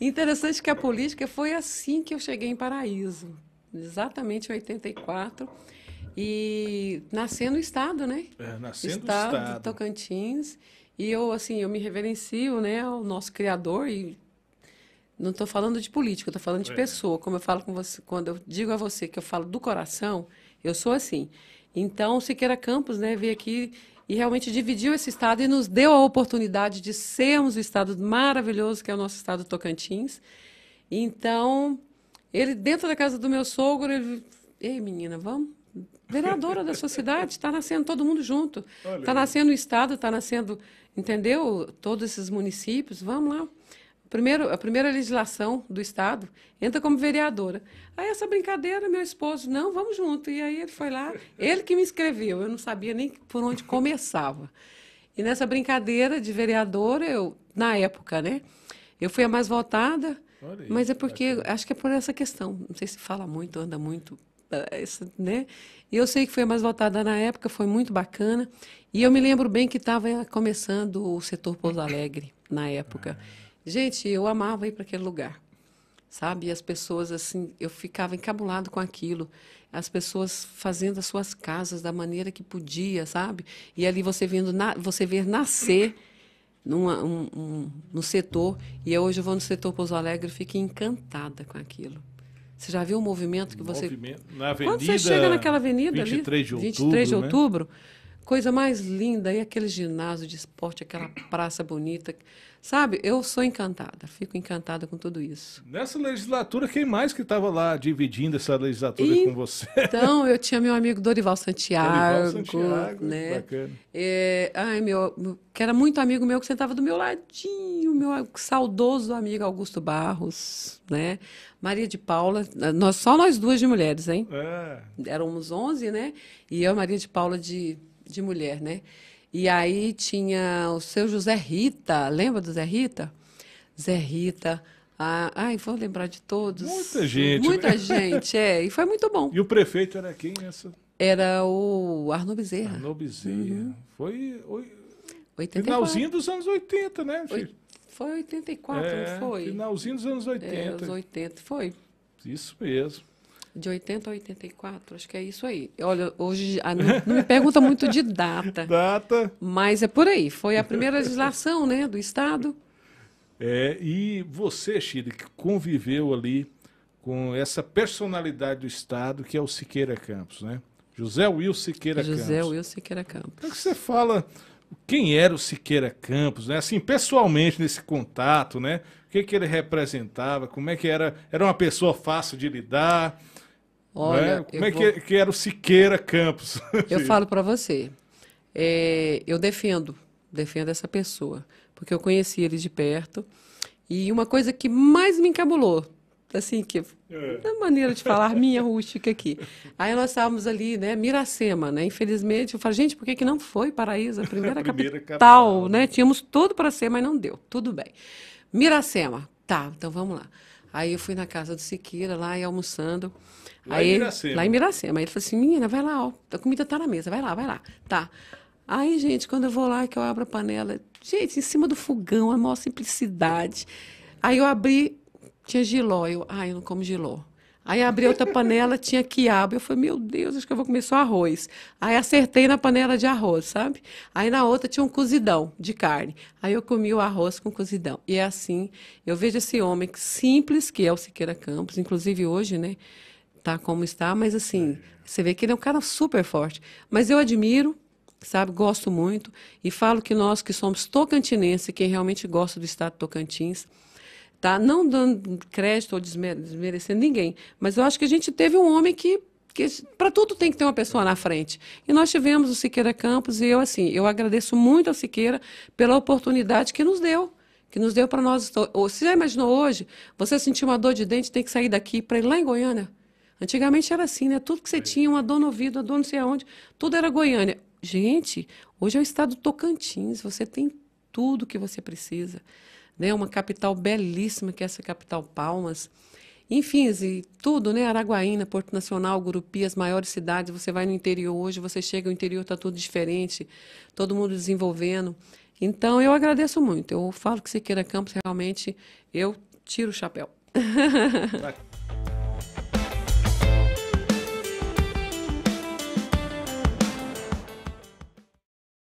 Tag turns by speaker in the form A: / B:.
A: Interessante que a política foi assim que eu cheguei em Paraíso, exatamente em 84. E nascendo no estado, né? É, nascendo estado, no estado. Tocantins. E eu, assim, eu me reverencio, né, ao nosso criador e não estou falando de política estou falando de é. pessoa. Como eu falo com você, quando eu digo a você que eu falo do coração, eu sou assim. Então, Siqueira Campos, né, veio aqui e realmente dividiu esse estado e nos deu a oportunidade de sermos o estado maravilhoso que é o nosso estado Tocantins. Então, ele dentro da casa do meu sogro, ele, ei menina, vamos vereadora da sua cidade, está nascendo todo mundo junto. Está nascendo o estado, está nascendo, entendeu? Todos esses municípios, vamos lá primeiro, a primeira legislação do Estado, entra como vereadora. Aí essa brincadeira, meu esposo, não, vamos junto. E aí ele foi lá, ele que me escreveu eu não sabia nem por onde começava. E nessa brincadeira de vereadora, eu, na época, né? Eu fui a mais votada, aí, mas é porque, bacana. É. acho que é por essa questão, não sei se fala muito, anda muito, eh, né? E eu sei que foi a mais votada na época, foi muito bacana. E eu me lembro bem que estava começando o setor Pouso Alegre, na época. Ah. Gente, eu amava ir para aquele lugar, sabe? E as pessoas, assim, eu ficava encabulado com aquilo. As pessoas fazendo as suas casas da maneira que podia, sabe? E ali você vendo, na, você ver nascer numa, um, um, no setor. E hoje eu vou no setor Pouso Alegre e fico encantada com aquilo. Você já viu o movimento que você. Movimento. Na avenida, Quando você chega naquela avenida 23 ali, de outubro, 23 de outubro, né? coisa mais linda, e aquele ginásio de esporte, aquela praça bonita. Sabe, eu sou encantada, fico encantada com tudo isso. Nessa legislatura, quem mais que estava lá dividindo essa legislatura e, com então, você? Então, eu tinha meu amigo Dorival Santiago. Dorival Santiago, né? bacana. É, ai, meu, que era muito amigo meu, que sentava do meu ladinho, meu saudoso amigo Augusto Barros, né? Maria de Paula, nós, só nós duas de mulheres, hein? É. Éramos 11, né? E eu, Maria de Paula, de de mulher, né? E aí tinha o seu José Rita, lembra do Zé Rita? Zé Rita. Ah, ai, vou lembrar de todos. Muita gente. Muita né? gente, é. E foi muito bom. E o prefeito era quem essa? Era o Arno Bezerra. Arno Bezerra. Uhum. Foi. Oi... 84. Finalzinho dos anos 80, né, filho? Foi 84, é, não foi? Finalzinho dos anos 80. É, os 80, foi. Isso mesmo. De 80 a 84, acho que é isso aí. Olha, hoje não, me pergunta muito de data. Data. Mas é por aí. Foi a primeira legislação né, do Estado. É, e você, Chile, que conviveu ali com essa personalidade do Estado, que é o Siqueira Campos, né? José Will Siqueira José Campos. José Will Siqueira Campos. Como é que você fala quem era o Siqueira Campos, né? Assim, pessoalmente nesse contato, né? O que, que ele representava? Como é que era? Era uma pessoa fácil de lidar?
B: Olha, né? Como é vou... que, é
A: que, era o Siqueira Campos? Eu falo para você, é, eu defendo, defendo essa pessoa, porque eu conheci ele de perto. E uma coisa que mais me encabulou, assim, que é. da maneira de falar minha rústica aqui. Aí nós estávamos ali, né, Miracema, né? Infelizmente, eu falei, gente, por que, que não foi Paraíso, a primeira, a primeira capital, capital, né? né? Tínhamos tudo para ser, mas não deu. Tudo bem. Miracema, tá, então vamos lá. Aí eu fui na casa do Siqueira, lá e almoçando. Lá aí, em Miracema. Lá em Miracema. Aí ele falou assim, menina, vai lá, ó, a comida tá na mesa, vai lá, vai lá. Tá. Aí, gente, quando eu vou lá, que eu abro a panela, gente, em cima do fogão, a maior simplicidade. Aí eu abri, tinha giló. Eu, ai, eu não como giló. Aí abri outra panela, tinha quiabo. Eu falei, meu Deus, acho que eu vou comer só arroz. Aí acertei na panela de arroz, sabe? Aí na outra tinha um cozidão de carne. Aí eu comi o arroz com cozidão. E é assim, eu vejo esse homem simples que é o Siqueira Campos, inclusive hoje, né? Tá como está, mas assim, você vê que ele é um cara super forte. Mas eu admiro, sabe? Gosto muito. E falo que nós que somos tocantinenses, quem realmente gosta do estado de Tocantins, tá? Não dando crédito ou desmerecendo ninguém, mas eu acho que a gente teve um homem que para tudo tem que ter uma pessoa na frente. E nós tivemos o Siqueira Campos e eu assim, eu agradeço muito ao Siqueira pela oportunidade que nos deu, que nos deu para nós. Então, você já imaginou hoje, você sentiu uma dor de dente, tem que sair daqui para ir lá em Goiânia? Antigamente era assim, né? Tudo que você tinha, uma dor no ouvido, uma dor não sei aonde, tudo era Goiânia. Gente, hoje é o estado Tocantins, você tem tudo que você precisa né? Uma capital belíssima que é essa capital Palmas. Enfim, e tudo, né? Araguaína, Porto Nacional, Gurupi, as maiores cidades. Você vai no interior hoje, você chega, o interior está tudo diferente, todo mundo desenvolvendo. Então, eu agradeço muito. Eu falo que Siqueira Campos realmente eu tiro o chapéu.